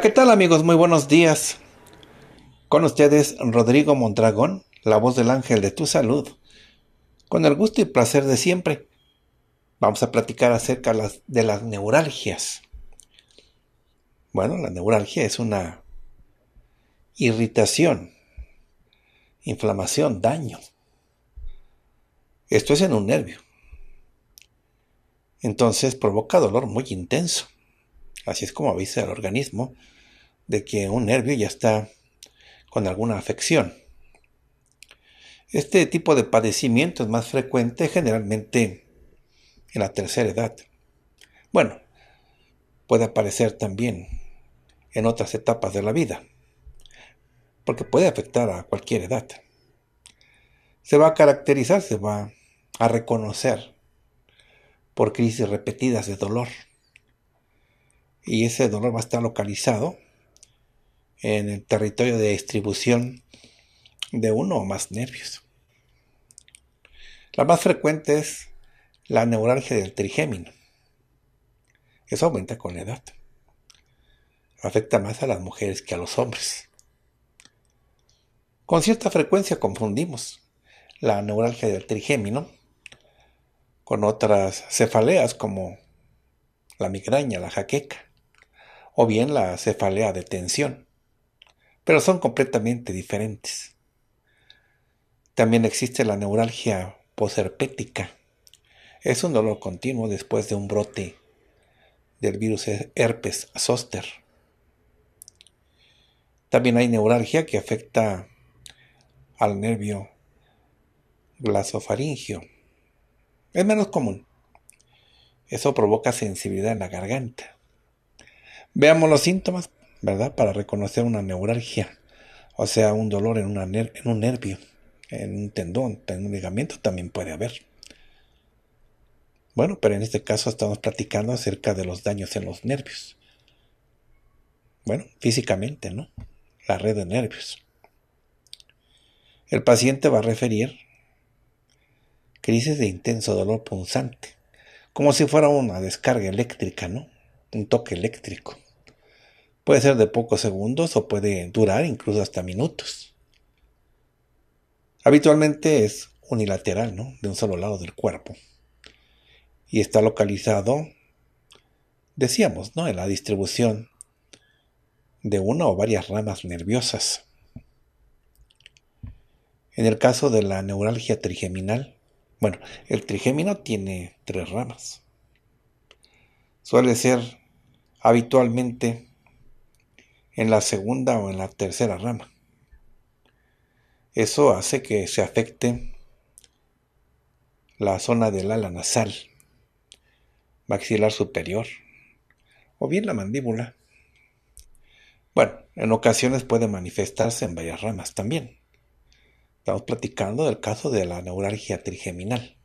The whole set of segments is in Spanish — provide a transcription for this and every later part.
¿qué tal amigos? Muy buenos días. Con ustedes Rodrigo Mondragón, la voz del ángel de tu salud. Con el gusto y placer de siempre, vamos a platicar acerca de las neuralgias. Bueno, la neuralgia es una irritación, inflamación, daño. Esto es en un nervio. Entonces provoca dolor muy intenso Así es como avisa el organismo de que un nervio ya está con alguna afección. Este tipo de padecimiento es más frecuente generalmente en la tercera edad. Bueno, puede aparecer también en otras etapas de la vida, porque puede afectar a cualquier edad. Se va a caracterizar, se va a reconocer por crisis repetidas de dolor y ese dolor va a estar localizado en el territorio de distribución de uno o más nervios. La más frecuente es la neuralgia del trigémino. Eso aumenta con la edad. Afecta más a las mujeres que a los hombres. Con cierta frecuencia confundimos la neuralgia del trigémino con otras cefaleas como la migraña, la jaqueca o bien la cefalea de tensión, pero son completamente diferentes. También existe la neuralgia posherpética. Es un dolor continuo después de un brote del virus herpes zoster. También hay neuralgia que afecta al nervio glasofaringio. Es menos común. Eso provoca sensibilidad en la garganta. Veamos los síntomas, ¿verdad? Para reconocer una neuralgia, o sea, un dolor en, un nervio, en un tendón, en un ligamento también puede haber. Bueno, pero en este caso estamos platicando acerca de los daños en los nervios. Bueno, físicamente, ¿no? La red de nervios. El paciente va a referir crisis de intenso dolor punzante, como si fuera una descarga eléctrica, ¿no? un toque eléctrico. Puede ser de pocos segundos o puede durar incluso hasta minutos. Habitualmente es unilateral, ¿no? De un solo lado del cuerpo. Y está localizado, decíamos, ¿no? En la distribución de una o varias ramas nerviosas. En el caso de la neuralgia trigeminal, bueno, el trigémino tiene tres ramas. Suele ser habitualmente en la segunda o en la tercera rama. Eso hace que se afecte la zona del ala nasal, maxilar superior o bien la mandíbula. Bueno, en ocasiones puede manifestarse en varias ramas también. Estamos platicando del caso de la neuralgia trigeminal.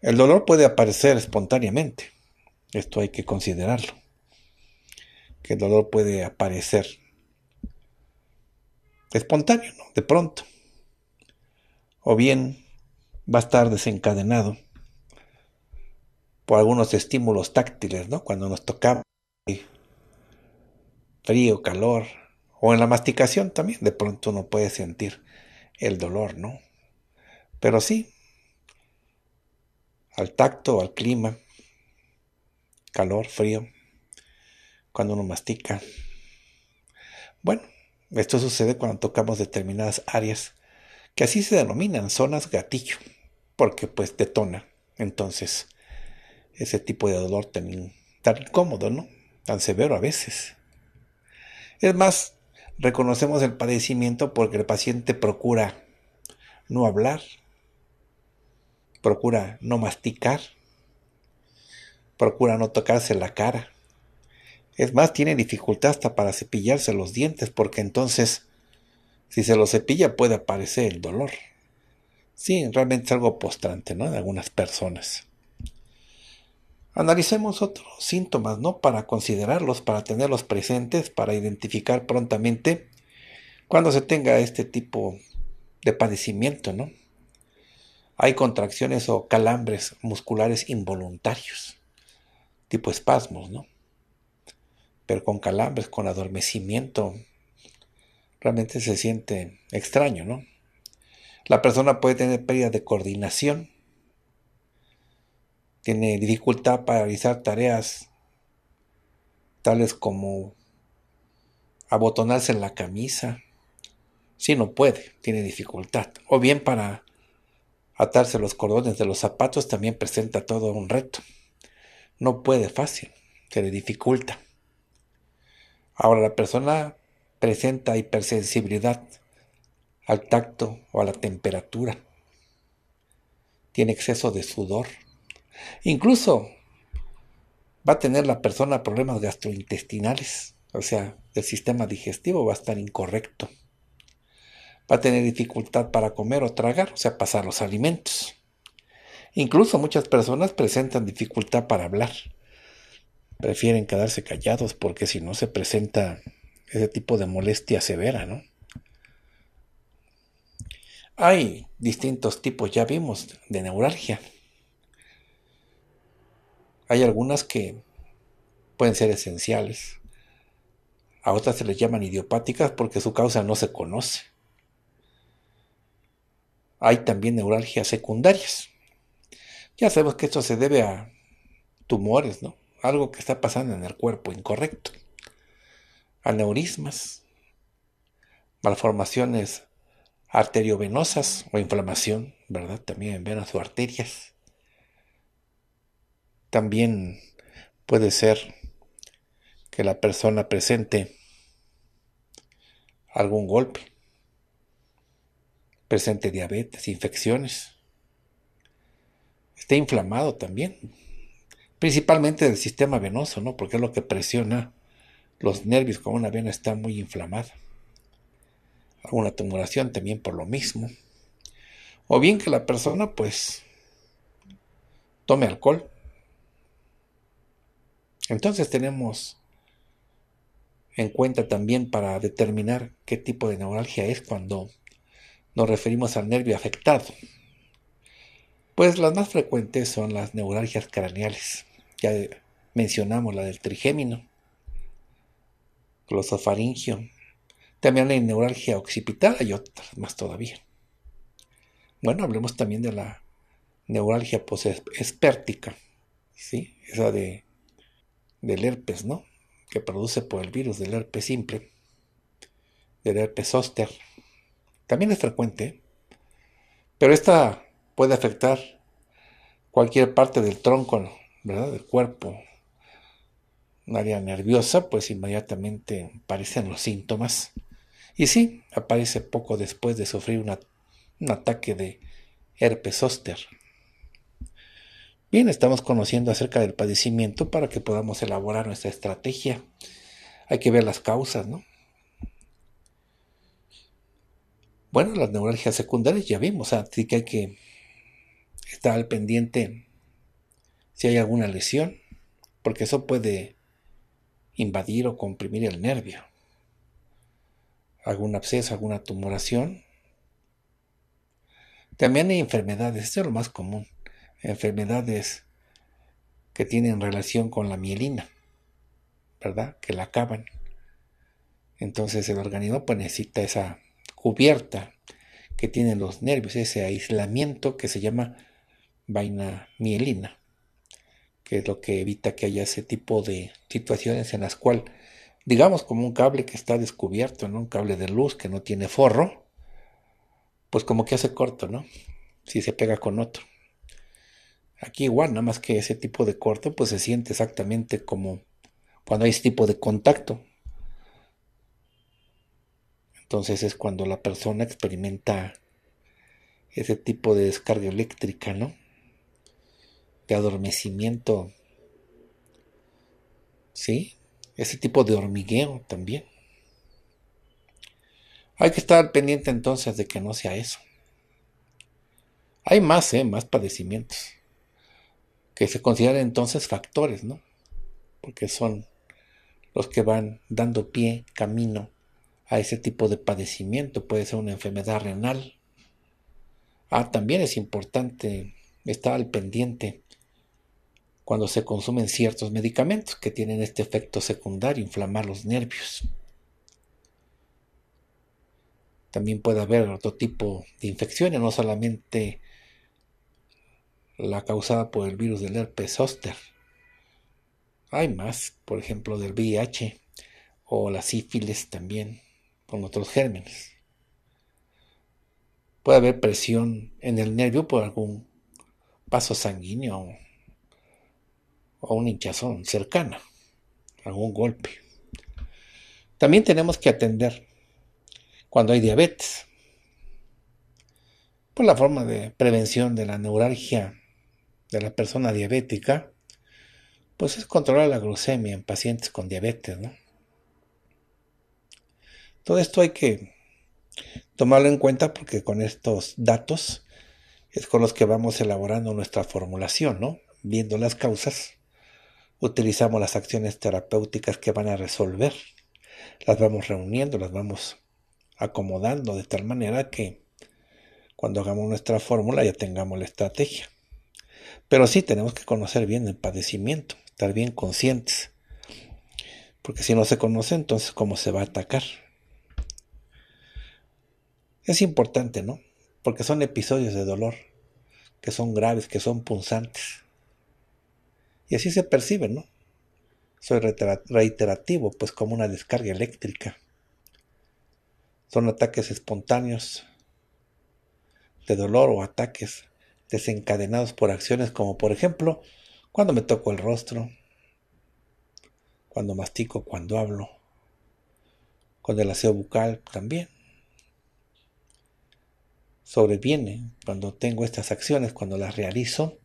El dolor puede aparecer espontáneamente esto hay que considerarlo. Que el dolor puede aparecer espontáneo, ¿no? De pronto. O bien va a estar desencadenado por algunos estímulos táctiles, ¿no? Cuando nos tocamos frío, calor, o en la masticación también, de pronto uno puede sentir el dolor, ¿no? Pero sí, al tacto, al clima, calor, frío, cuando uno mastica. Bueno, esto sucede cuando tocamos determinadas áreas, que así se denominan zonas gatillo, porque pues detona. Entonces, ese tipo de dolor tan, tan incómodo, ¿no? Tan severo a veces. Es más, reconocemos el padecimiento porque el paciente procura no hablar, procura no masticar, procura no tocarse la cara. Es más, tiene dificultad hasta para cepillarse los dientes, porque entonces, si se los cepilla, puede aparecer el dolor. Sí, realmente es algo postrante, ¿no? De algunas personas. Analicemos otros síntomas, ¿no? Para considerarlos, para tenerlos presentes, para identificar prontamente cuando se tenga este tipo de padecimiento, ¿no? Hay contracciones o calambres musculares involuntarios tipo espasmos, ¿no? Pero con calambres, con adormecimiento, realmente se siente extraño, ¿no? La persona puede tener pérdida de coordinación, tiene dificultad para realizar tareas tales como abotonarse en la camisa, si no puede, tiene dificultad, o bien para atarse los cordones de los zapatos también presenta todo un reto no puede fácil, se le dificulta. Ahora la persona presenta hipersensibilidad al tacto o a la temperatura. Tiene exceso de sudor. Incluso va a tener la persona problemas gastrointestinales, o sea, el sistema digestivo va a estar incorrecto. Va a tener dificultad para comer o tragar, o sea, pasar los alimentos. Incluso muchas personas presentan dificultad para hablar. Prefieren quedarse callados porque si no se presenta ese tipo de molestia severa, ¿no? Hay distintos tipos, ya vimos, de neuralgia. Hay algunas que pueden ser esenciales. A otras se les llaman idiopáticas porque su causa no se conoce. Hay también neuralgias secundarias. Ya sabemos que esto se debe a tumores, ¿no? Algo que está pasando en el cuerpo incorrecto. Aneurismas, malformaciones arteriovenosas o inflamación, ¿verdad? También en venas o arterias. También puede ser que la persona presente algún golpe, presente diabetes, infecciones, está inflamado también, principalmente del sistema venoso, ¿no? Porque es lo que presiona los nervios cuando una vena está muy inflamada. Alguna tumoración también por lo mismo. O bien que la persona pues tome alcohol. Entonces tenemos en cuenta también para determinar qué tipo de neuralgia es cuando nos referimos al nervio afectado. Pues las más frecuentes son las neuralgias craneales. Ya mencionamos la del trigémino, glosofaringio, también la neuralgia occipital y otras más todavía. Bueno, hablemos también de la neuralgia posespértica, ¿sí? esa de, del herpes, ¿no? que produce por el virus del herpes simple, del herpes zóster. También es frecuente, pero esta puede afectar cualquier parte del tronco, ¿verdad? Del cuerpo. Un área nerviosa, pues inmediatamente aparecen los síntomas. Y sí, aparece poco después de sufrir un ataque de herpes zóster. Bien, estamos conociendo acerca del padecimiento para que podamos elaborar nuestra estrategia. Hay que ver las causas, ¿no? Bueno, las neuralgias secundarias ya vimos, así que hay que Está al pendiente si hay alguna lesión, porque eso puede invadir o comprimir el nervio. Algún absceso, alguna tumoración. También hay enfermedades, esto es lo más común, enfermedades que tienen relación con la mielina, ¿verdad? Que la acaban. Entonces el organismo pues, necesita esa cubierta que tienen los nervios, ese aislamiento que se llama vaina mielina, que es lo que evita que haya ese tipo de situaciones en las cuales, digamos como un cable que está descubierto, ¿no? un cable de luz que no tiene forro, pues como que hace corto, ¿no? Si se pega con otro. Aquí igual, nada más que ese tipo de corto, pues se siente exactamente como cuando hay ese tipo de contacto. Entonces es cuando la persona experimenta ese tipo de descarga eléctrica, ¿no? adormecimiento, ¿sí? Ese tipo de hormigueo también. Hay que estar pendiente entonces de que no sea eso. Hay más, ¿eh? Más padecimientos que se consideran entonces factores, ¿no? Porque son los que van dando pie, camino a ese tipo de padecimiento. Puede ser una enfermedad renal. Ah, también es importante estar al pendiente cuando se consumen ciertos medicamentos que tienen este efecto secundario, inflamar los nervios. También puede haber otro tipo de infecciones, no solamente la causada por el virus del herpes zóster. Hay más, por ejemplo, del VIH o la sífilis también, con otros gérmenes. Puede haber presión en el nervio por algún paso sanguíneo o un hinchazón cercana, algún golpe. También tenemos que atender cuando hay diabetes, por pues, la forma de prevención de la neuralgia de la persona diabética, pues es controlar la glucemia en pacientes con diabetes, ¿no? Todo esto hay que tomarlo en cuenta porque con estos datos es con los que vamos elaborando nuestra formulación, ¿no? Viendo las causas utilizamos las acciones terapéuticas que van a resolver. Las vamos reuniendo, las vamos acomodando de tal manera que cuando hagamos nuestra fórmula ya tengamos la estrategia. Pero sí tenemos que conocer bien el padecimiento, estar bien conscientes. Porque si no se conoce, entonces cómo se va a atacar. Es importante, ¿no? Porque son episodios de dolor, que son graves, que son punzantes. Y así se percibe, ¿no? Soy reiterativo, pues como una descarga eléctrica. Son ataques espontáneos de dolor o ataques desencadenados por acciones como por ejemplo cuando me toco el rostro, cuando mastico, cuando hablo, con el aseo bucal también. Sobreviene cuando tengo estas acciones, cuando las realizo,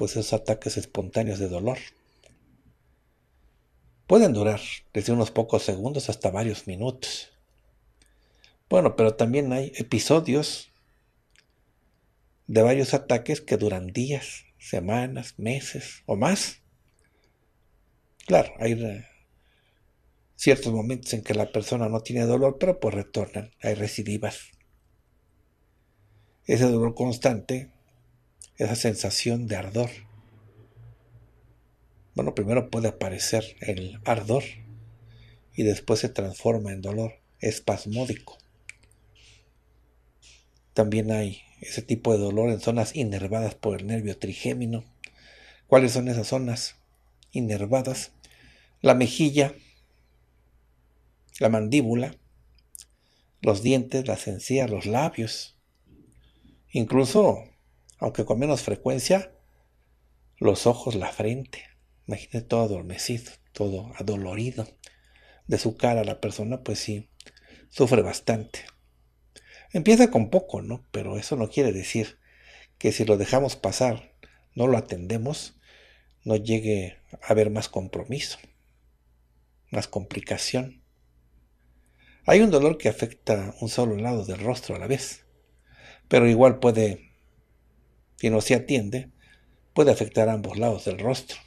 pues esos ataques espontáneos de dolor. Pueden durar desde unos pocos segundos hasta varios minutos. Bueno, pero también hay episodios de varios ataques que duran días, semanas, meses o más. Claro, hay eh, ciertos momentos en que la persona no tiene dolor, pero pues retornan, hay recidivas. Ese dolor constante esa sensación de ardor. Bueno, primero puede aparecer el ardor y después se transforma en dolor espasmódico. También hay ese tipo de dolor en zonas inervadas por el nervio trigémino. ¿Cuáles son esas zonas inervadas? La mejilla, la mandíbula, los dientes, las encías, los labios, incluso aunque con menos frecuencia, los ojos, la frente. Imagínate todo adormecido, todo adolorido. De su cara la persona, pues sí, sufre bastante. Empieza con poco, ¿no? Pero eso no quiere decir que si lo dejamos pasar, no lo atendemos, no llegue a haber más compromiso, más complicación. Hay un dolor que afecta un solo lado del rostro a la vez, pero igual puede si no se atiende puede afectar a ambos lados del rostro.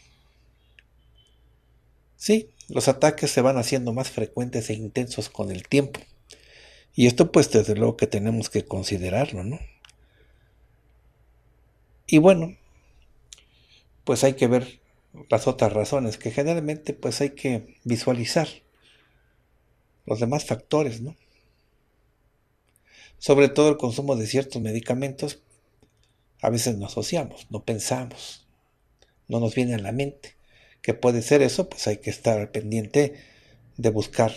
Sí, los ataques se van haciendo más frecuentes e intensos con el tiempo. Y esto pues desde luego que tenemos que considerarlo, ¿no? Y bueno, pues hay que ver las otras razones, que generalmente pues hay que visualizar los demás factores, ¿no? Sobre todo el consumo de ciertos medicamentos a veces no asociamos, no pensamos, no nos viene a la mente. Que puede ser eso, pues hay que estar pendiente de buscar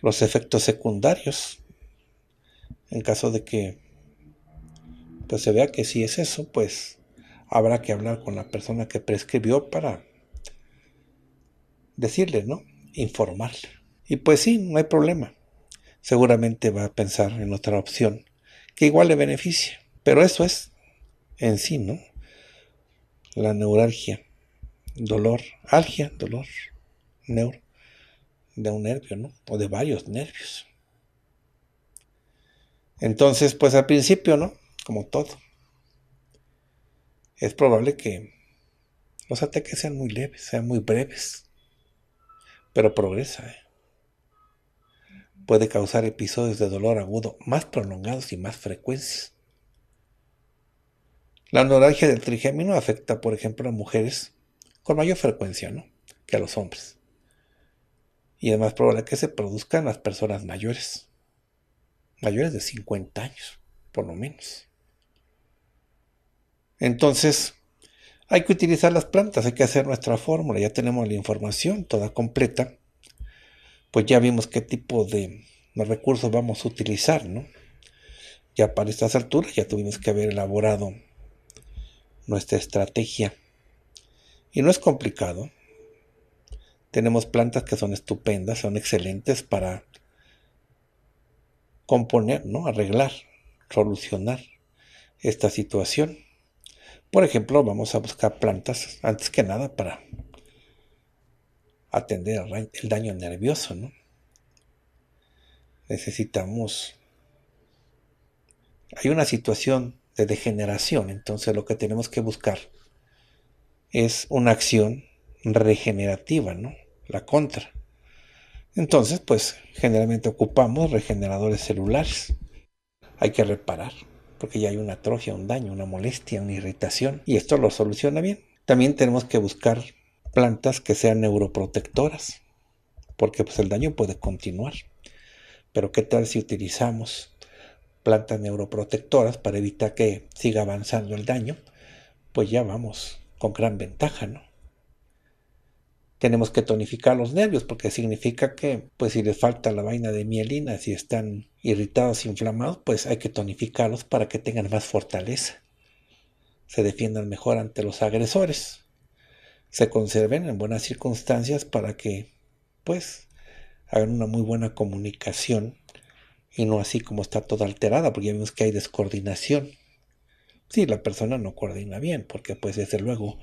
los efectos secundarios. En caso de que pues, se vea que si es eso, pues habrá que hablar con la persona que prescribió para decirle, ¿no? Informarle. Y pues sí, no hay problema. Seguramente va a pensar en otra opción que igual le beneficie. Pero eso es en sí, ¿no? La neuralgia, dolor, algia, dolor, neuro, de un nervio, ¿no? O de varios nervios. Entonces, pues al principio, ¿no? Como todo. Es probable que los ataques sean muy leves, sean muy breves. Pero progresa, ¿eh? Puede causar episodios de dolor agudo más prolongados y más frecuentes la neuralgia del trigémino afecta, por ejemplo, a mujeres con mayor frecuencia que a los hombres. Y es más probable que se produzcan las personas mayores, mayores de 50 años, por lo menos. Entonces, hay que utilizar las plantas, hay que hacer nuestra fórmula, ya tenemos la información toda completa, pues ya vimos qué tipo de recursos vamos a utilizar, ¿no? Ya para estas alturas ya tuvimos que haber elaborado nuestra estrategia. Y no es complicado. Tenemos plantas que son estupendas, son excelentes para componer, ¿no? Arreglar, solucionar esta situación. Por ejemplo, vamos a buscar plantas, antes que nada, para atender el daño nervioso, Necesitamos... Hay una situación de degeneración. Entonces lo que tenemos que buscar es una acción regenerativa, ¿no? La contra. Entonces, pues generalmente ocupamos regeneradores celulares. Hay que reparar, porque ya hay una atrofia, un daño, una molestia, una irritación, y esto lo soluciona bien. También tenemos que buscar plantas que sean neuroprotectoras, porque pues el daño puede continuar. Pero ¿qué tal si utilizamos plantas neuroprotectoras para evitar que siga avanzando el daño, pues ya vamos con gran ventaja, ¿no? Tenemos que tonificar los nervios porque significa que, pues si les falta la vaina de mielina, si están irritados, inflamados, pues hay que tonificarlos para que tengan más fortaleza, se defiendan mejor ante los agresores, se conserven en buenas circunstancias para que, pues, hagan una muy buena comunicación y no así como está toda alterada, porque ya vemos que hay descoordinación. sí, la persona no coordina bien, porque pues desde luego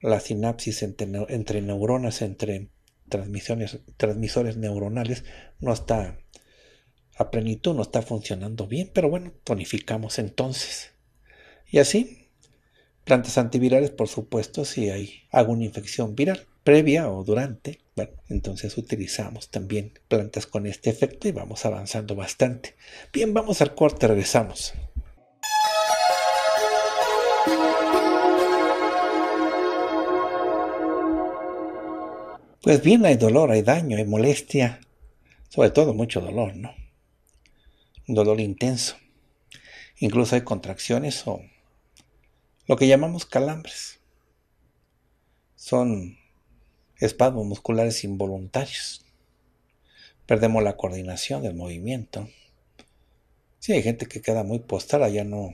la sinapsis entre, neuronas, entre transmisiones, transmisores neuronales, no está a plenitud, no está funcionando bien, pero bueno, tonificamos entonces. Y así, plantas antivirales, por supuesto, si hay alguna infección viral previa o durante, bueno, entonces utilizamos también plantas con este efecto y vamos avanzando bastante. Bien, vamos al corte, regresamos. Pues bien, hay dolor, hay daño, hay molestia, sobre todo mucho dolor, ¿no? Un dolor intenso. Incluso hay contracciones o lo que llamamos calambres. Son espasmos musculares involuntarios. Perdemos la coordinación del movimiento. Sí, hay gente que queda muy postrada, ya no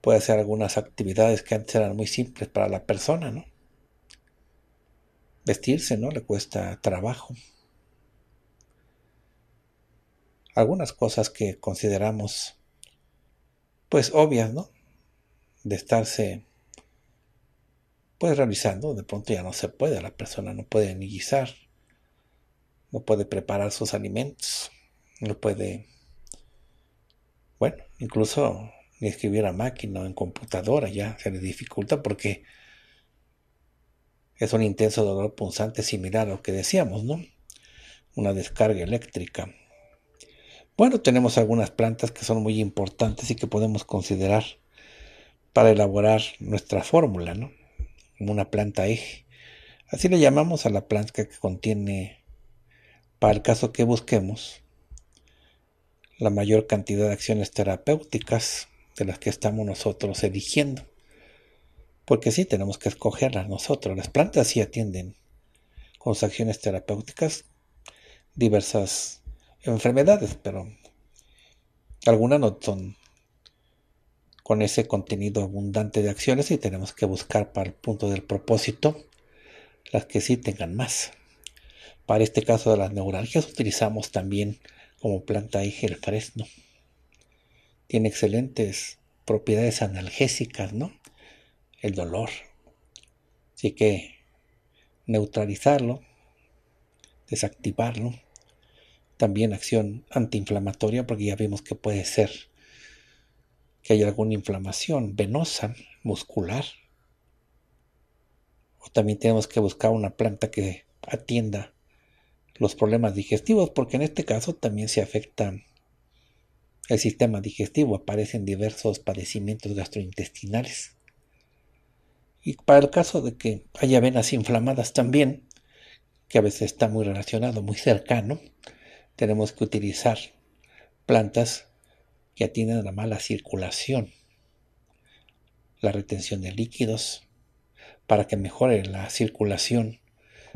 puede hacer algunas actividades que antes eran muy simples para la persona, ¿no? Vestirse, ¿no? Le cuesta trabajo. Algunas cosas que consideramos, pues, obvias, ¿no? De estarse realizando, de pronto ya no se puede, la persona no puede ni guisar, no puede preparar sus alimentos, no puede, bueno, incluso ni escribir a máquina o en computadora ya se le dificulta porque es un intenso dolor punzante similar a lo que decíamos, ¿no? Una descarga eléctrica. Bueno, tenemos algunas plantas que son muy importantes y que podemos considerar para elaborar nuestra fórmula, ¿no? como una planta eje. Así le llamamos a la planta que contiene, para el caso que busquemos, la mayor cantidad de acciones terapéuticas de las que estamos nosotros eligiendo. Porque sí, tenemos que escogerlas nosotros. Las plantas sí atienden con sus acciones terapéuticas diversas enfermedades, pero algunas no son con ese contenido abundante de acciones y tenemos que buscar para el punto del propósito las que sí tengan más. Para este caso de las neuralgias utilizamos también como planta eje el fresno. Tiene excelentes propiedades analgésicas, ¿no? El dolor. Así que neutralizarlo, desactivarlo. También acción antiinflamatoria porque ya vimos que puede ser que hay alguna inflamación venosa, muscular. O también tenemos que buscar una planta que atienda los problemas digestivos, porque en este caso también se afecta el sistema digestivo, aparecen diversos padecimientos gastrointestinales. Y para el caso de que haya venas inflamadas también, que a veces está muy relacionado, muy cercano, tenemos que utilizar plantas que atienden a la mala circulación, la retención de líquidos, para que mejore la circulación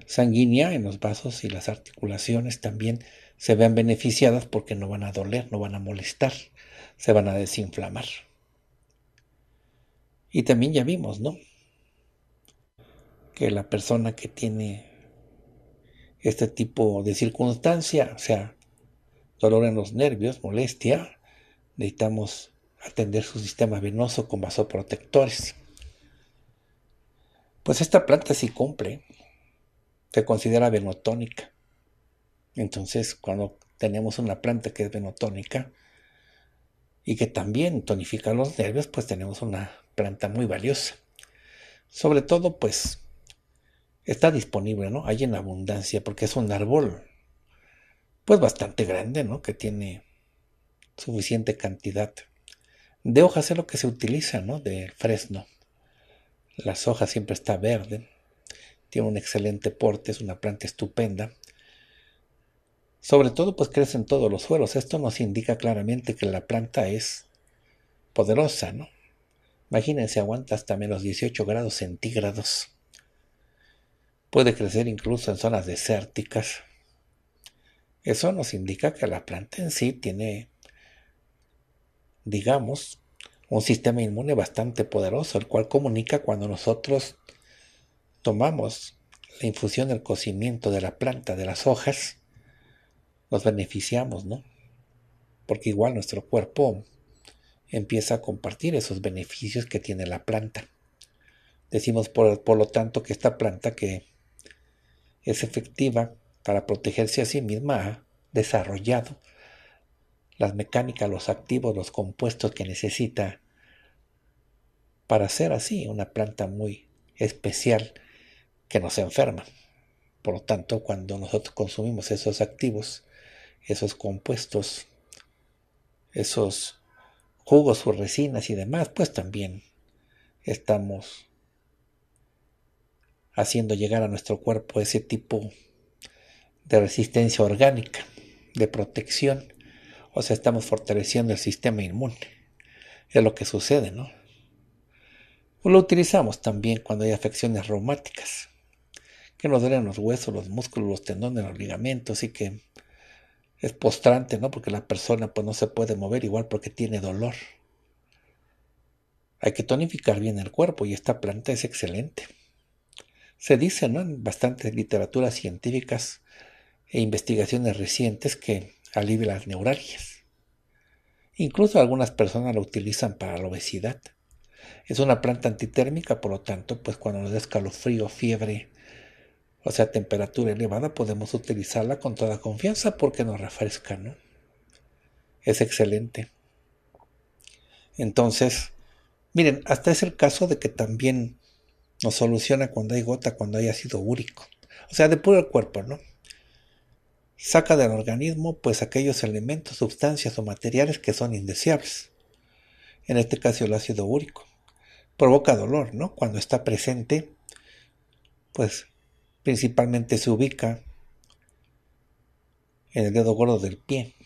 sanguínea en los vasos y las articulaciones también se vean beneficiadas porque no van a doler, no van a molestar, se van a desinflamar. Y también ya vimos, ¿no? Que la persona que tiene este tipo de circunstancia, o sea, dolor en los nervios, molestia, necesitamos atender su sistema venoso con vasoprotectores. Pues esta planta sí cumple, se considera venotónica. Entonces, cuando tenemos una planta que es venotónica y que también tonifica los nervios, pues tenemos una planta muy valiosa. Sobre todo, pues está disponible, ¿no? Hay en abundancia porque es un árbol, pues bastante grande, ¿no? Que tiene suficiente cantidad. De hojas es lo que se utiliza, ¿no? De fresno. Las hojas siempre está verde. Tiene un excelente porte, es una planta estupenda. Sobre todo, pues crece en todos los suelos. Esto nos indica claramente que la planta es poderosa, ¿no? Imagínense, aguanta hasta menos 18 grados centígrados. Puede crecer incluso en zonas desérticas. Eso nos indica que la planta en sí tiene digamos, un sistema inmune bastante poderoso, el cual comunica cuando nosotros tomamos la infusión del cocimiento de la planta, de las hojas, nos beneficiamos, ¿no? Porque igual nuestro cuerpo empieza a compartir esos beneficios que tiene la planta. Decimos por, por lo tanto que esta planta que es efectiva para protegerse a sí misma ha desarrollado las mecánicas, los activos, los compuestos que necesita para ser así una planta muy especial que nos enferma. Por lo tanto, cuando nosotros consumimos esos activos, esos compuestos, esos jugos o resinas y demás, pues también estamos haciendo llegar a nuestro cuerpo ese tipo de resistencia orgánica, de protección o sea, estamos fortaleciendo el sistema inmune. Es lo que sucede, ¿no? Lo utilizamos también cuando hay afecciones reumáticas, que nos duelen los huesos, los músculos, los tendones, los ligamentos y que es postrante, ¿no? Porque la persona pues no se puede mover igual porque tiene dolor. Hay que tonificar bien el cuerpo y esta planta es excelente. Se dice ¿no? en bastantes literaturas científicas e investigaciones recientes que alivia las neuralgias. Incluso algunas personas la utilizan para la obesidad. Es una planta antitérmica, por lo tanto, pues cuando nos da escalofrío, fiebre, o sea, temperatura elevada, podemos utilizarla con toda confianza porque nos refresca, ¿no? Es excelente. Entonces, miren, hasta es el caso de que también nos soluciona cuando hay gota, cuando hay ácido úrico. O sea, de el cuerpo, ¿no? Saca del organismo pues aquellos elementos, sustancias o materiales que son indeseables. En este caso el ácido úrico. Provoca dolor, ¿no? Cuando está presente, pues principalmente se ubica en el dedo gordo del pie.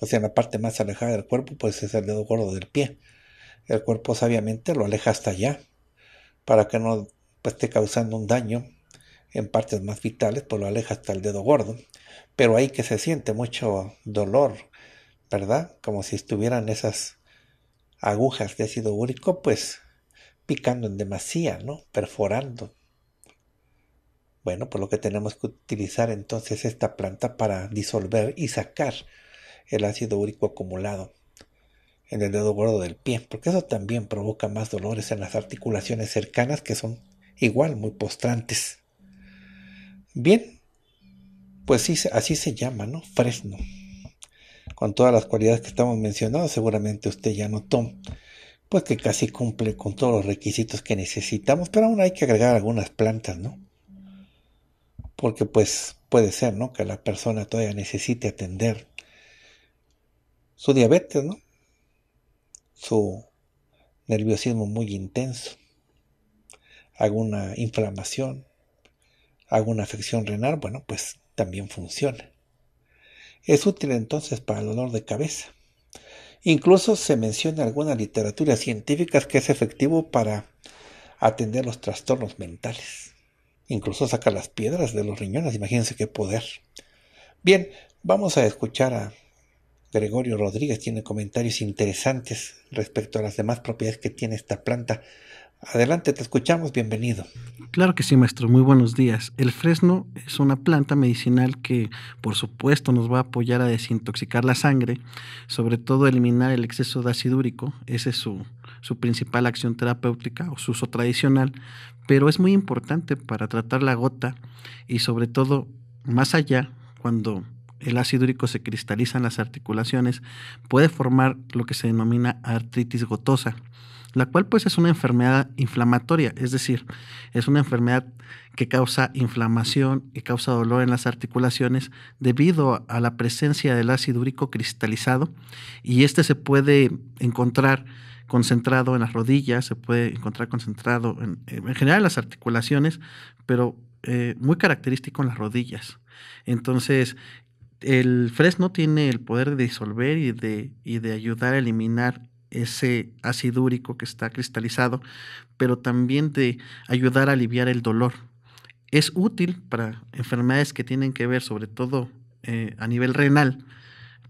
O sea, en la parte más alejada del cuerpo, pues es el dedo gordo del pie. El cuerpo sabiamente lo aleja hasta allá, para que no pues, esté causando un daño en partes más vitales, pues lo aleja hasta el dedo gordo pero ahí que se siente mucho dolor, ¿verdad? Como si estuvieran esas agujas de ácido úrico, pues picando en demasía, ¿no? Perforando. Bueno, por pues lo que tenemos que utilizar entonces esta planta para disolver y sacar el ácido úrico acumulado en el dedo gordo del pie, porque eso también provoca más dolores en las articulaciones cercanas que son igual muy postrantes. Bien, pues sí, así se llama, ¿no? Fresno. Con todas las cualidades que estamos mencionando, seguramente usted ya notó, pues que casi cumple con todos los requisitos que necesitamos, pero aún hay que agregar algunas plantas, ¿no? Porque pues puede ser, ¿no? Que la persona todavía necesite atender su diabetes, ¿no? Su nerviosismo muy intenso, alguna inflamación, alguna afección renal, bueno, pues también funciona. Es útil entonces para el dolor de cabeza. Incluso se menciona en algunas literaturas científicas que es efectivo para atender los trastornos mentales. Incluso saca las piedras de los riñones, imagínense qué poder. Bien, vamos a escuchar a Gregorio Rodríguez, tiene comentarios interesantes respecto a las demás propiedades que tiene esta planta. Adelante, te escuchamos, bienvenido. Claro que sí, maestro, muy buenos días. El fresno es una planta medicinal que, por supuesto, nos va a apoyar a desintoxicar la sangre, sobre todo eliminar el exceso de ácido úrico, esa es su, su principal acción terapéutica o su uso tradicional, pero es muy importante para tratar la gota y sobre todo más allá, cuando el ácido úrico se cristaliza en las articulaciones, puede formar lo que se denomina artritis gotosa la cual pues es una enfermedad inflamatoria, es decir, es una enfermedad que causa inflamación y causa dolor en las articulaciones debido a la presencia del ácido úrico cristalizado y este se puede encontrar concentrado en las rodillas, se puede encontrar concentrado en, general en las articulaciones, pero eh, muy característico en las rodillas. Entonces, el fresno tiene el poder de disolver y de, y de ayudar a eliminar ese ácido úrico que está cristalizado, pero también de ayudar a aliviar el dolor. Es útil para enfermedades que tienen que ver sobre todo eh, a nivel renal.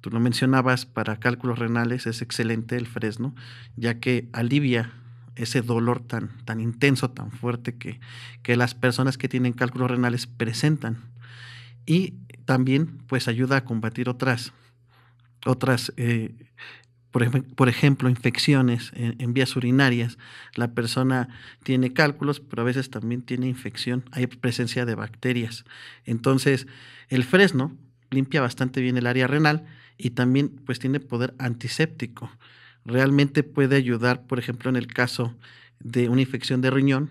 Tú lo mencionabas, para cálculos renales es excelente el fresno, ya que alivia ese dolor tan, tan intenso, tan fuerte que, que las personas que tienen cálculos renales presentan. Y también pues ayuda a combatir otras, otras eh, por, ejemplo, infecciones en, en, vías urinarias. La persona tiene cálculos, pero a veces también tiene infección, hay presencia de bacterias. Entonces, el fresno limpia bastante bien el área renal y también pues tiene poder antiséptico. Realmente puede ayudar, por ejemplo, en el caso de una infección de riñón,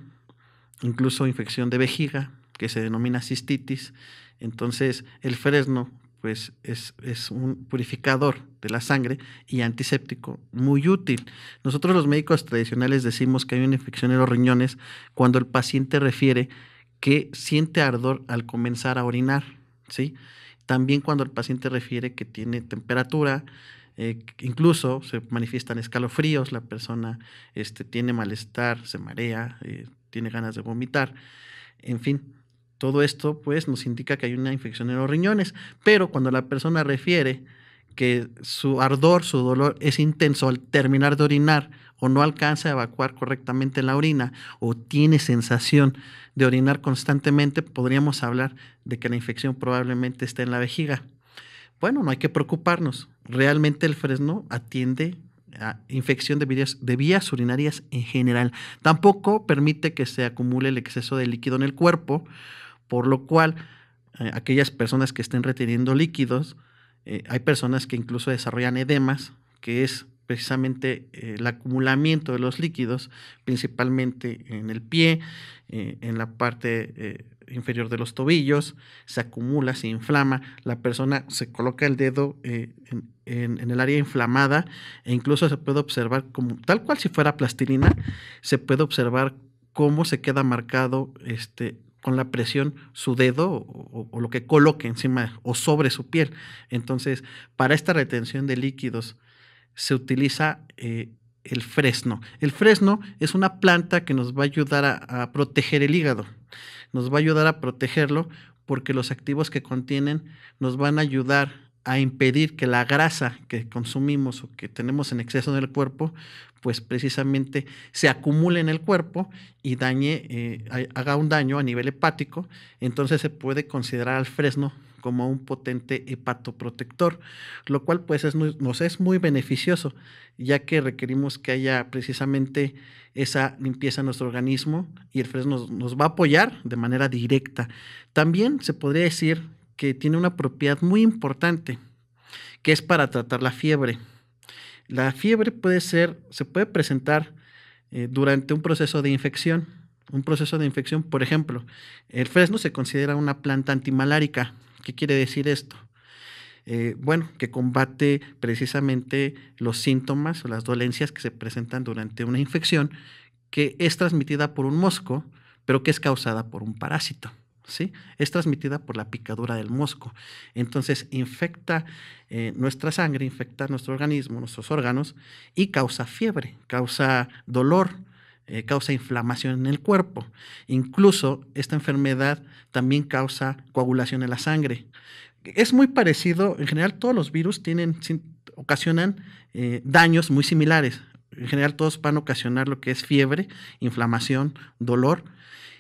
incluso infección de vejiga, que se denomina cistitis. Entonces, el fresno pues es, un purificador de la sangre y antiséptico muy útil. Nosotros los médicos tradicionales decimos que hay una infección en los riñones cuando el paciente refiere que siente ardor al comenzar a orinar, ¿sí? También cuando el paciente refiere que tiene temperatura, eh, incluso se manifiestan escalofríos, la persona este, tiene malestar, se marea, eh, tiene ganas de vomitar, en fin todo esto pues nos indica que hay una infección en los riñones, pero cuando la persona refiere que su ardor, su dolor es intenso al terminar de orinar o no alcanza a evacuar correctamente la orina o tiene sensación de orinar constantemente, podríamos hablar de que la infección probablemente está en la vejiga. Bueno, no hay que preocuparnos. Realmente el fresno atiende a infección de vías, de vías urinarias en general. Tampoco permite que se acumule el exceso de líquido en el cuerpo por lo cual, eh, aquellas personas que estén reteniendo líquidos, eh, hay personas que incluso desarrollan edemas, que es precisamente eh, el acumulamiento de los líquidos, principalmente en el pie, en la parte inferior de los tobillos, se acumula, se inflama, la persona se coloca el dedo en, el área inflamada e incluso se puede observar como tal cual si fuera plastilina, se puede observar cómo se queda marcado este, con la presión su dedo o, lo que coloque encima o sobre su piel. Entonces, para esta retención de líquidos se utiliza eh, el fresno. El fresno es una planta que nos va a ayudar a, proteger el hígado. Nos va a ayudar a protegerlo porque los activos que contienen nos van a ayudar a impedir que la grasa que consumimos o que tenemos en exceso en el cuerpo, pues precisamente se acumule en el cuerpo y dañe, eh, haga un daño a nivel hepático, entonces se puede considerar al fresno como un potente hepatoprotector, lo cual pues nos es muy beneficioso, ya que requerimos que haya precisamente esa limpieza en nuestro organismo y el fresno nos va a apoyar de manera directa. También se podría decir que tiene una propiedad muy importante, que es para tratar la fiebre. La fiebre puede ser, se puede presentar eh, durante un proceso de infección. Un proceso de infección, por ejemplo, el fresno se considera una planta antimalárica. ¿Qué quiere decir esto? Eh, bueno, que combate precisamente los síntomas o las dolencias que se presentan durante una infección que es transmitida por un mosco, pero que es causada por un parásito. Es transmitida por la picadura del mosco. Entonces, infecta eh, nuestra sangre, infecta nuestro organismo, nuestros órganos y causa fiebre, causa dolor. Eh, causa inflamación en el cuerpo. Incluso esta enfermedad también causa coagulación en la sangre. Es muy parecido, en general todos los virus tienen, ocasionan eh, daños muy similares. En general todos van a ocasionar lo que es fiebre, inflamación, dolor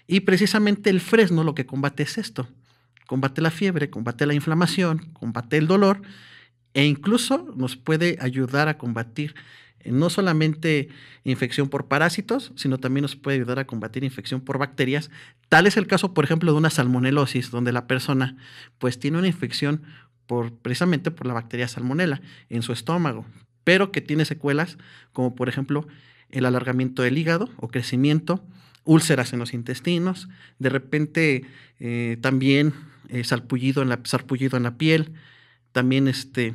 y precisamente el fresno lo que combate es esto. Combate la fiebre, combate la inflamación, combate el dolor e incluso nos puede ayudar a combatir eh, no solamente infección por parásitos, sino también nos puede ayudar a combatir infección por bacterias. Tal es el caso, por ejemplo, de una salmonelosis, donde la persona pues tiene una infección por, precisamente por la bacteria salmonela en su estómago, pero que tiene secuelas como por ejemplo el alargamiento del hígado o crecimiento, úlceras en los intestinos, de repente eh, también eh, sarpullido, en la, en la piel, también este,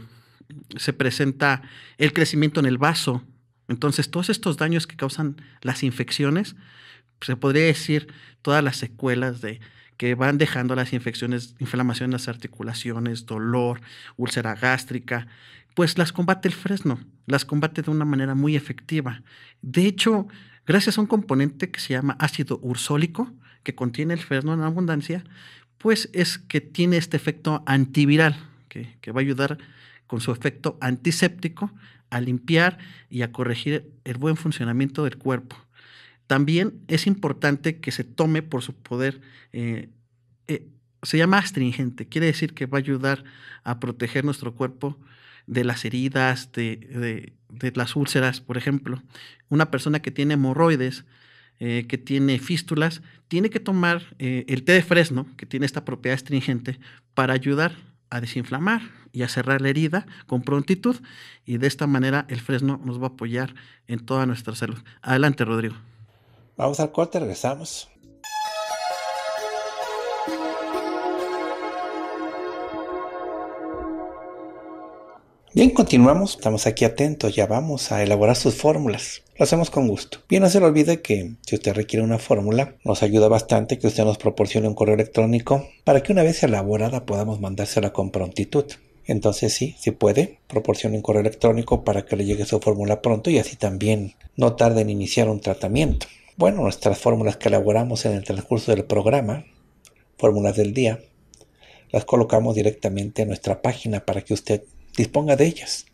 se presenta el crecimiento en el vaso. Entonces, todos estos daños que causan las infecciones, se podría decir todas las secuelas de, que van dejando las infecciones, inflamación en las articulaciones, dolor, úlcera gástrica, pues las combate el fresno, las combate de una manera muy efectiva. De hecho, Gracias a un componente que se llama ácido ursólico, que contiene el fernón en abundancia, pues es que tiene este efecto antiviral, que, va a ayudar con su efecto antiséptico a limpiar y a corregir el buen funcionamiento del cuerpo. También es importante que se tome por su poder, eh, eh, se llama astringente, quiere decir que va a ayudar a proteger nuestro cuerpo de las heridas, de, de, de las úlceras, por ejemplo. Una persona que tiene hemorroides, eh, que tiene fístulas, tiene que tomar eh, el té de fresno, que tiene esta propiedad astringente, para ayudar a desinflamar y a cerrar la herida con prontitud y de esta manera el fresno nos va a apoyar en toda nuestra salud. Adelante, Rodrigo. Vamos al corte, regresamos. Bien, continuamos. Estamos aquí atentos. Ya vamos a elaborar sus fórmulas. Lo hacemos con gusto. Bien, no se le olvide que si usted requiere una fórmula, nos ayuda bastante que usted nos proporcione un correo electrónico para que una vez elaborada podamos mandársela con prontitud. Entonces sí, si puede, proporcione un correo electrónico para que le llegue su fórmula pronto y así también no tarde en iniciar un tratamiento. Bueno, nuestras fórmulas que elaboramos en el transcurso del programa, fórmulas del día, las colocamos directamente en nuestra página para que usted disponga de ellas.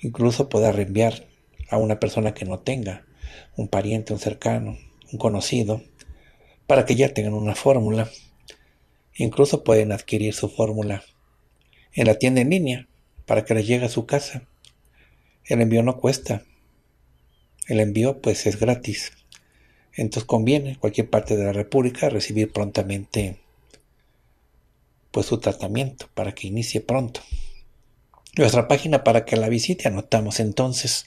Incluso pueda reenviar a una persona que no tenga, un pariente, un cercano, un conocido, para que ya tengan una fórmula. Incluso pueden adquirir su fórmula en la tienda en línea para que les llegue a su casa. El envío no cuesta. El envío pues es gratis. Entonces conviene cualquier parte de la República recibir prontamente pues su tratamiento para que inicie pronto. Nuestra página para que la visite anotamos entonces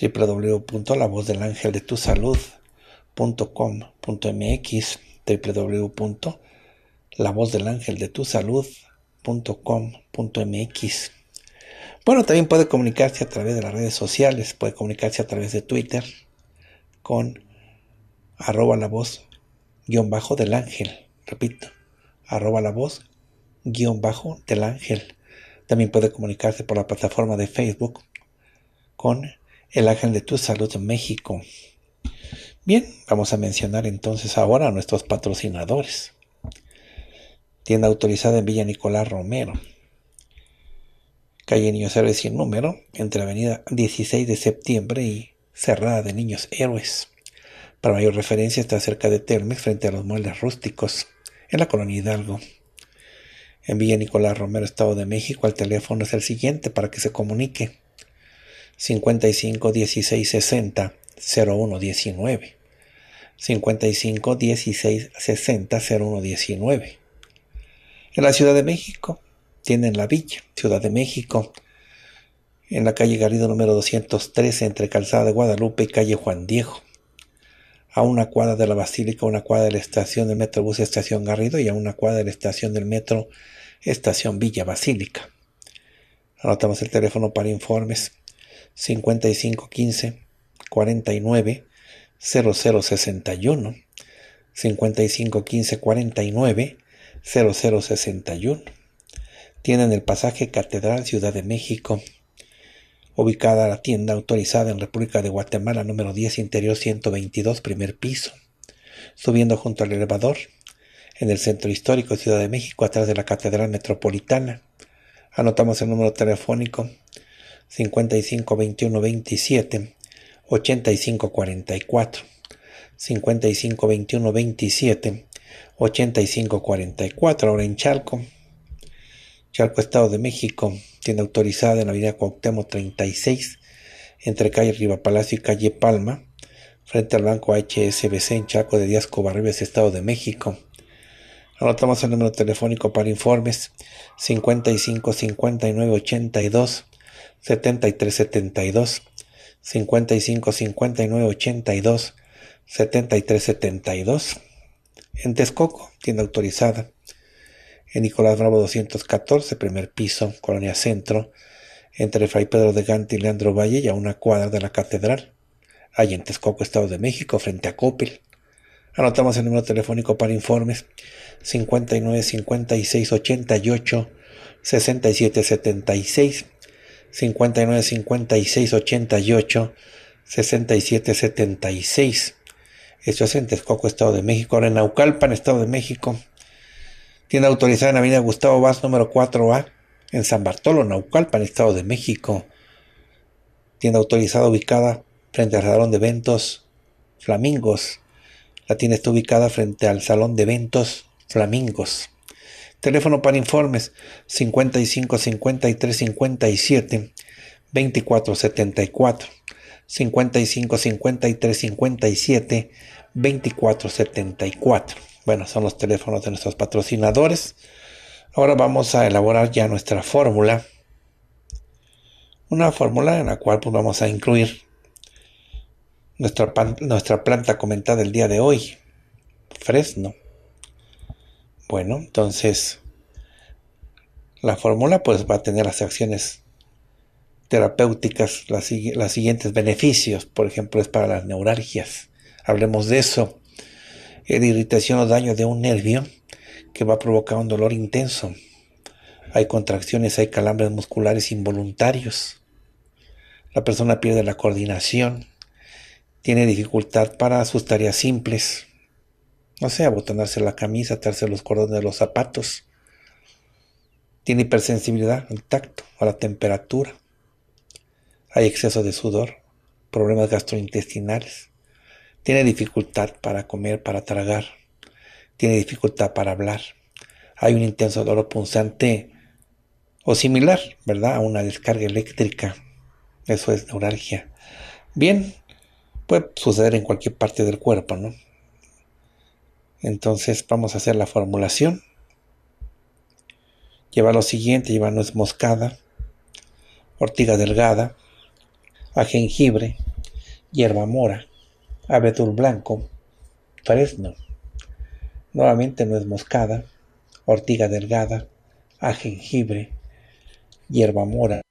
www.lavozdelangeldetusalud.com.mx www.lavozdelangeldetusalud.com.mx Bueno, también puede comunicarse a través de las redes sociales, puede comunicarse a través de Twitter con arroba la voz guión bajo del ángel, repito, arroba la voz guión bajo del ángel. También puede comunicarse por la plataforma de Facebook con el Ángel de Tu Salud México. Bien, vamos a mencionar entonces ahora a nuestros patrocinadores. Tienda autorizada en Villa Nicolás Romero. Calle Niños Héroes sin número, entre Avenida 16 de Septiembre y Cerrada de Niños Héroes. Para mayor referencia está cerca de Termex, frente a los muebles rústicos, en la colonia Hidalgo en Villa Nicolás Romero, Estado de México. El teléfono es el siguiente para que se comunique. 55 16 60 01 19. 55 16 60 01 19. En la Ciudad de México, tienen la Villa, Ciudad de México, en la calle Garrido número 213, entre Calzada de Guadalupe y calle Juan Diego a una cuadra de la Basílica, a una cuadra de la estación del Metrobús Estación Garrido y a una cuadra de la estación del Metro Estación Villa Basílica. Anotamos el teléfono para informes 5515 49 0061 5515 49 0061. Tienen el pasaje Catedral Ciudad de México ubicada la tienda autorizada en República de Guatemala, número 10, interior 122, primer piso. Subiendo junto al elevador, en el Centro Histórico Ciudad de México, atrás de la Catedral Metropolitana. Anotamos el número telefónico 552127 8544 552127 8544 Ahora en Chalco, Chalco, Estado de México tienda autorizada en la avenida Cuauhtémoc 36, entre calle Riva Palacio y calle Palma, frente al banco HSBC en Chaco de Díaz Barrios Estado de México. Anotamos el número telefónico para informes 55 59 82 73 72 55 59 82 73 72 en Texcoco, tienda autorizada en Nicolás Bravo 214, primer piso, Colonia Centro, entre Fray Pedro de Gante y Leandro Valle y a una cuadra de la Catedral, allí en Texcoco, Estado de México, frente a Coppel. Anotamos el número telefónico para informes 59 56 88 67 76 59 56 88 67 76. Esto es en Texcoco, Estado de México, ahora en Naucalpan, Estado de México Tienda autorizada en Avenida Gustavo Vaz, número 4A, en San Bartolo, el Estado de México. Tienda autorizada ubicada frente al Salón de Eventos Flamingos. La tienda está ubicada frente al Salón de Eventos Flamingos. Teléfono para informes 55 53 57 24 74. 55 53 57 24 74. Bueno, son los teléfonos de nuestros patrocinadores. Ahora vamos a elaborar ya nuestra fórmula. Una fórmula en la cual pues, vamos a incluir nuestra, nuestra planta comentada el día de hoy. Fresno. Bueno, entonces la fórmula pues va a tener las acciones terapéuticas, las, las siguientes beneficios, por ejemplo, es para las neuralgias. Hablemos de eso de irritación o daño de un nervio que va a provocar un dolor intenso. Hay contracciones, hay calambres musculares involuntarios. La persona pierde la coordinación, tiene dificultad para sus tareas simples. No sé, abotonarse la camisa, atarse los cordones de los zapatos. Tiene hipersensibilidad al tacto, a la temperatura. Hay exceso de sudor, problemas gastrointestinales, tiene dificultad para comer, para tragar. Tiene dificultad para hablar. Hay un intenso dolor punzante o similar, ¿verdad? A una descarga eléctrica. Eso es neuralgia. Bien, puede suceder en cualquier parte del cuerpo, ¿no? Entonces vamos a hacer la formulación. Lleva lo siguiente, lleva nuez moscada, ortiga delgada, a jengibre, hierba mora, Abedul Blanco, Fresno. Nuevamente nuez moscada, ortiga delgada, a jengibre, hierba mora.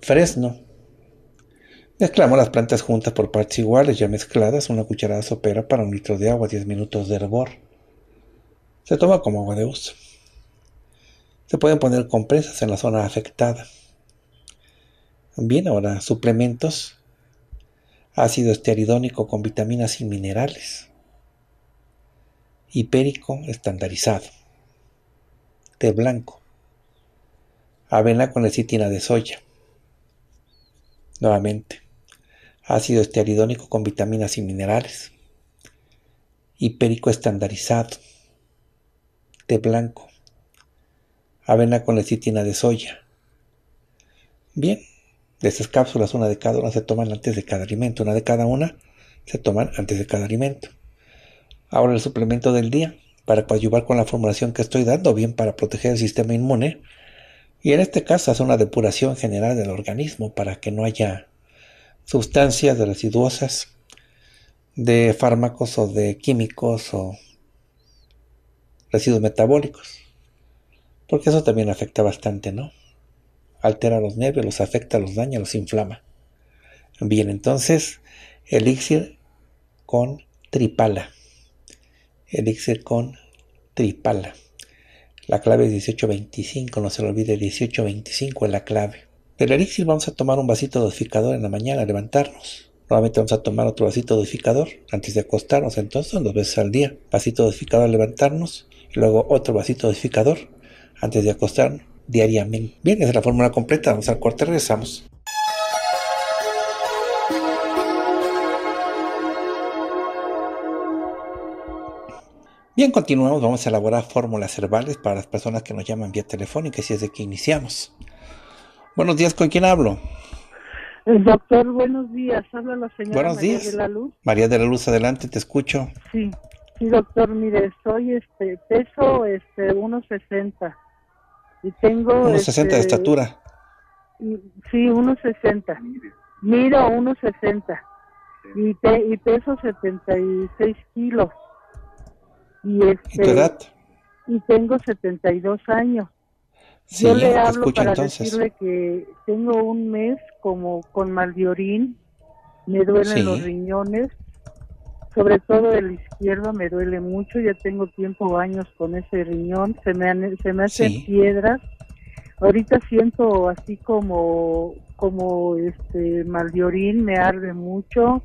Fresno. Mezclamos las plantas juntas por partes iguales, ya mezcladas, una cucharada sopera para un litro de agua, 10 minutos de hervor. Se toma como agua de uso. Se pueden poner compresas en la zona afectada. Bien, ahora suplementos ácido estearidónico con vitaminas y minerales, hipérico estandarizado, té blanco, avena con lecitina de soya, nuevamente, ácido estearidónico con vitaminas y minerales, hipérico estandarizado, té blanco, avena con lecitina de soya. Bien, de estas cápsulas, una de cada una se toman antes de cada alimento, una de cada una se toman antes de cada alimento. Ahora el suplemento del día, para ayudar con la formulación que estoy dando, bien para proteger el sistema inmune, y en este caso es una depuración general del organismo para que no haya sustancias residuosas de fármacos o de químicos o residuos metabólicos. Porque eso también afecta bastante, ¿no? altera los nervios, los afecta, los daña, los inflama. Bien, entonces, elixir con tripala. Elixir con tripala. La clave es 1825, no se lo olvide, 1825 es la clave. Del elixir vamos a tomar un vasito dosificador en la mañana, levantarnos. Nuevamente vamos a tomar otro vasito dosificador antes de acostarnos, entonces dos veces al día. Vasito dosificador levantarnos, y luego otro vasito dosificador antes de acostarnos diariamente. Bien, esa es la fórmula completa. Vamos al corte, regresamos. Bien, continuamos. Vamos a elaborar fórmulas herbales para las personas que nos llaman vía telefónica, si es de que iniciamos. Buenos días, ¿con quién hablo? El doctor, buenos días. Habla la señora María de la Luz. María de la Luz, adelante, te escucho. Sí, doctor, mire, soy este, peso este, 1,60. Y tengo... Unos 60 de este, estatura. Mm, sí, 160 60. Miro unos 60. Y, y peso 76 kilos. Y este, edad? Y tengo 72 años. Sí, Yo le hablo para entonces. decirle que tengo un mes como con orín me duelen los riñones, sobre todo el izquierdo me duele mucho, ya tengo tiempo, años con ese riñón, se me, se me hacen piedras. Ahorita siento así como, como este mal de orín, me arde mucho.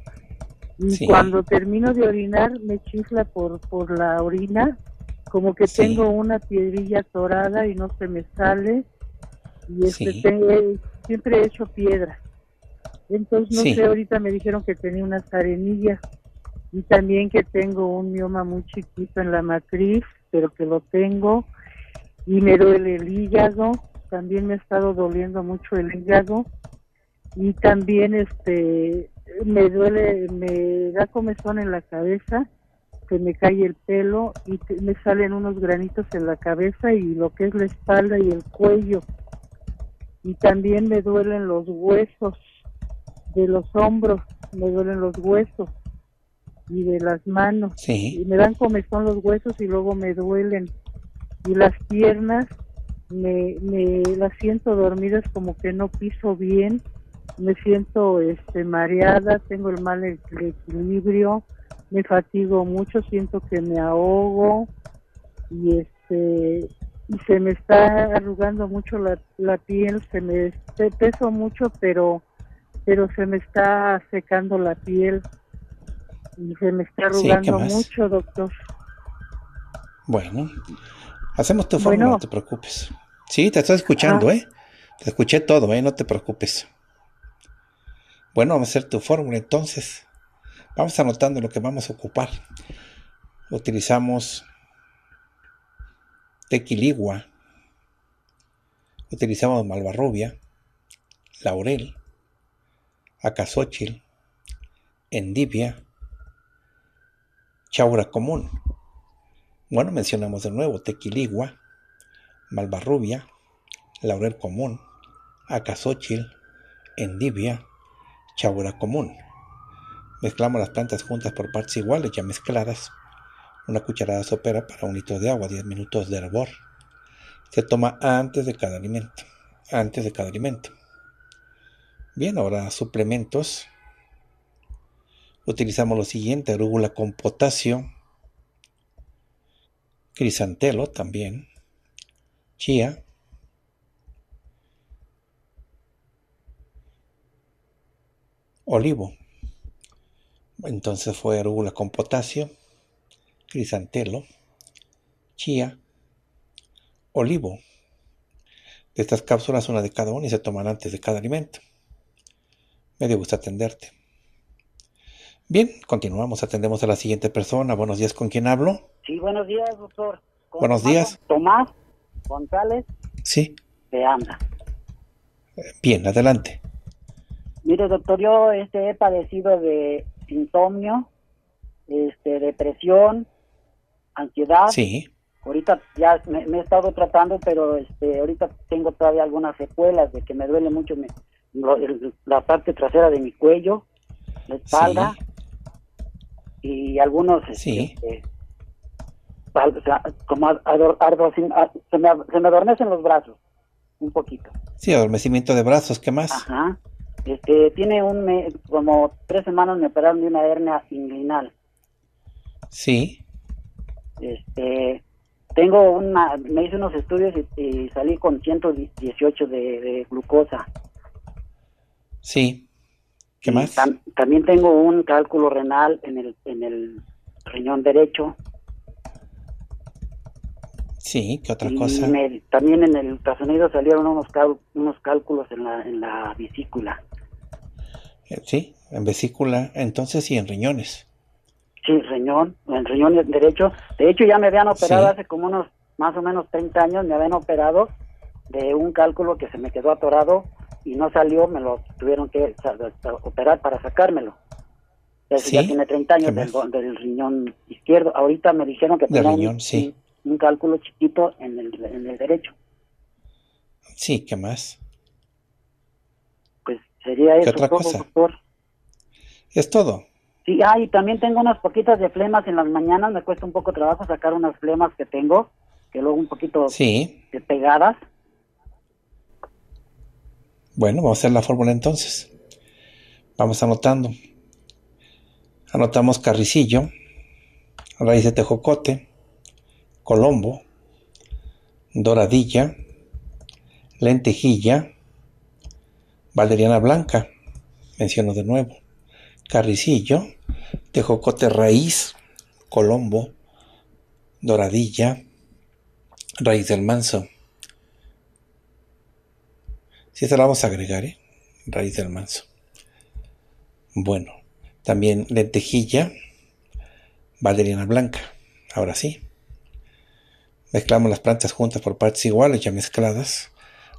Y cuando termino de orinar me chifla por, por la orina, como que tengo una piedrilla torada y no se me sale. Y este, siempre he hecho piedra Entonces, no sé, ahorita me dijeron que tenía unas arenillas y también que tengo un mioma muy chiquito en la matriz, pero que lo tengo y me duele el hígado, también me ha estado doliendo mucho el hígado y también este me duele, me da comezón en la cabeza, que me cae el pelo y me salen unos granitos en la cabeza y lo que es la espalda y el cuello. Y también me duelen los huesos de los hombros, me duelen los huesos y de las manos. Y me dan comezón los huesos y luego me duelen. Y las piernas me, me las siento dormidas como que no piso bien. Me siento este mareada, tengo el mal equilibrio, me fatigo mucho, siento que me ahogo y este se me está arrugando mucho la, piel, se me peso mucho, pero pero se me está secando la piel se me está arrugando mucho, doctor. Bueno, hacemos tu fórmula no te preocupes. Sí, te estoy escuchando, ah. ¿eh? Te escuché todo, ¿eh? No te preocupes. Bueno, vamos a hacer tu fórmula entonces. Vamos anotando lo que vamos a ocupar. Utilizamos tequiligua, utilizamos malvarrubia, laurel, acasochil endivia, Chaura común. Bueno, mencionamos de nuevo Tequiligua, Malvarrubia, Laurel común, Acazóchil, Endivia, Chaura común. Mezclamos las plantas juntas por partes iguales ya mezcladas. Una cucharada sopera para un litro de agua, 10 minutos de hervor. Se toma antes de cada alimento. Antes de cada alimento. Bien, ahora suplementos utilizamos lo siguiente, rúgula con potasio, crisantelo también, chía, olivo. Entonces fue rúgula con potasio, crisantelo, chía, olivo. De estas cápsulas, una de cada una y se toman antes de cada alimento. Me dio gusto atenderte. Bien, continuamos, atendemos a la siguiente persona. Buenos días, ¿con quién hablo? Sí, buenos días, doctor. Buenos días. Tomás González. Sí. De Anda. Eh, bien, adelante. Mire, doctor, yo este, he padecido de insomnio, este, depresión, ansiedad. Sí. Ahorita ya me, he estado tratando, pero este, ahorita tengo todavía algunas secuelas de que me duele mucho me, la parte trasera de mi cuello, la espalda y algunos sí. como se, me, adormecen los brazos un poquito. Sí, adormecimiento de brazos, ¿qué más? Ajá. Este, tiene un eh, como tres semanas me operaron de una hernia inguinal. Sí. Este, tengo una, me hice unos estudios y, salí con 118 de, de glucosa. Sí. ¿Qué más? también tengo un cálculo renal en el, en el riñón derecho. Sí, ¿qué otra cosa? también en el ultrasonido salieron unos, unos cálculos en la, en la vesícula. Eh, sí, en vesícula, entonces y en riñones. Sí, riñón, en riñón derecho. De hecho, ya me habían operado hace como unos más o menos 30 años, me habían operado de un cálculo que se me quedó atorado y no salió, me lo tuvieron que operar para sacármelo. Ya tiene 30 años del, riñón izquierdo. Ahorita me dijeron que tenía un, cálculo chiquito en el, en el derecho. Sí, ¿qué más? Pues sería eso, otra cosa? doctor. Es todo. Sí, ah, y también tengo unas poquitas de flemas en las mañanas. Me cuesta un poco trabajo sacar unas flemas que tengo, que luego un poquito sí. de pegadas. Bueno, vamos a hacer la fórmula entonces. Vamos anotando. Anotamos carricillo, raíz de tejocote, colombo, doradilla, lentejilla, valeriana blanca, menciono de nuevo, carricillo, tejocote raíz, colombo, doradilla, raíz del manso, si esta la vamos a agregar, ¿eh? Raíz del manso. Bueno, también lentejilla, valeriana blanca. Ahora sí. Mezclamos las plantas juntas por partes iguales, ya mezcladas.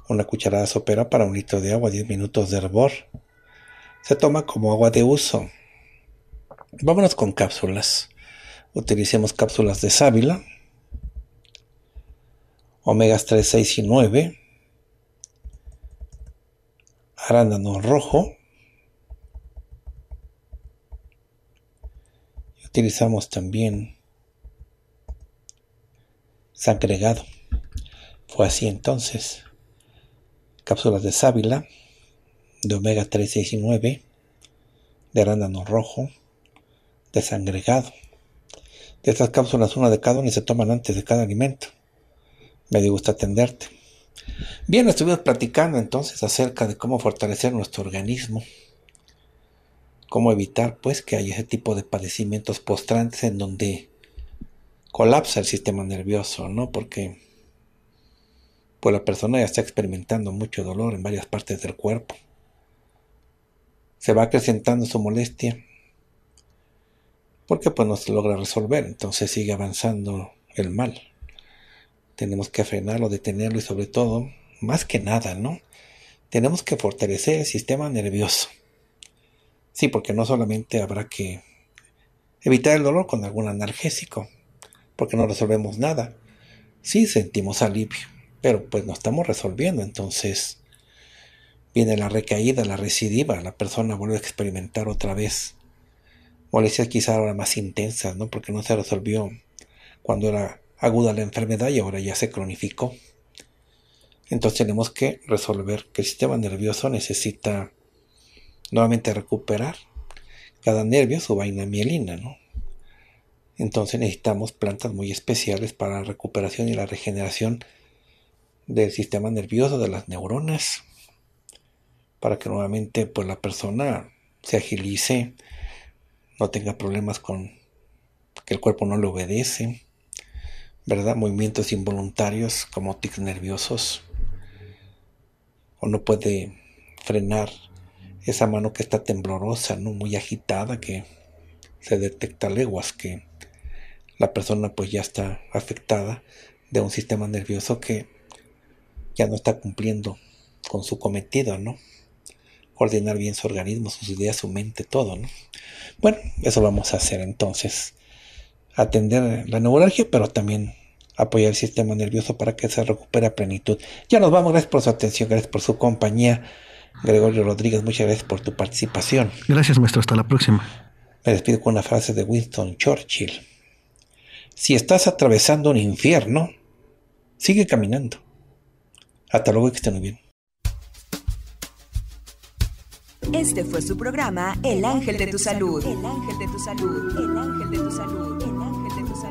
Una cucharada sopera para un litro de agua, 10 minutos de hervor. Se toma como agua de uso. Vámonos con cápsulas. Utilicemos cápsulas de sábila, omegas 3, 6 y 9 arándano rojo. Y utilizamos también sangregado. Fue así entonces. Cápsulas de sábila, de omega 3, y 9, de arándano rojo, de sangregado. De estas cápsulas, una de cada una se toman antes de cada alimento. Me gusta atenderte. Bien, estuvimos platicando entonces acerca de cómo fortalecer nuestro organismo, cómo evitar pues que haya ese tipo de padecimientos postrantes en donde colapsa el sistema nervioso, ¿no? Porque pues la persona ya está experimentando mucho dolor en varias partes del cuerpo. Se va acrecentando su molestia porque pues no se logra resolver, entonces sigue avanzando el mal. Tenemos que frenarlo, detenerlo y sobre todo, más que nada, ¿no? Tenemos que fortalecer el sistema nervioso. Sí, porque no solamente habrá que evitar el dolor con algún analgésico, porque no resolvemos nada. Sí sentimos alivio, pero pues no estamos resolviendo, entonces viene la recaída, la recidiva, la persona vuelve a experimentar otra vez molestias quizá ahora más intensas, ¿no? Porque no se resolvió cuando era aguda la enfermedad y ahora ya se cronificó. Entonces tenemos que resolver que el sistema nervioso necesita nuevamente recuperar cada nervio su vaina mielina, Entonces necesitamos plantas muy especiales para la recuperación y la regeneración del sistema nervioso, de las neuronas, para que nuevamente pues, la persona se agilice, no tenga problemas con que el cuerpo no le obedece. ¿verdad? Movimientos involuntarios como tics nerviosos. O no puede frenar esa mano que está temblorosa, ¿no? Muy agitada, que se detecta leguas que la persona pues ya está afectada de un sistema nervioso que ya no está cumpliendo con su cometido, ¿no? Ordenar bien su organismo, sus ideas, su mente, todo, ¿no? Bueno, eso vamos a hacer entonces. Atender la neuralgia, pero también apoyar el sistema nervioso para que se recupere a plenitud. Ya nos vamos, gracias por su atención, gracias por su compañía. Gregorio Rodríguez, muchas gracias por tu participación. Gracias, maestro, hasta la próxima. Me despido con una frase de Winston Churchill. Si estás atravesando un infierno, sigue caminando. Hasta luego y que estén muy bien. Este fue su programa El Ángel de tu Salud. El Ángel de tu Salud. El Ángel de tu Salud.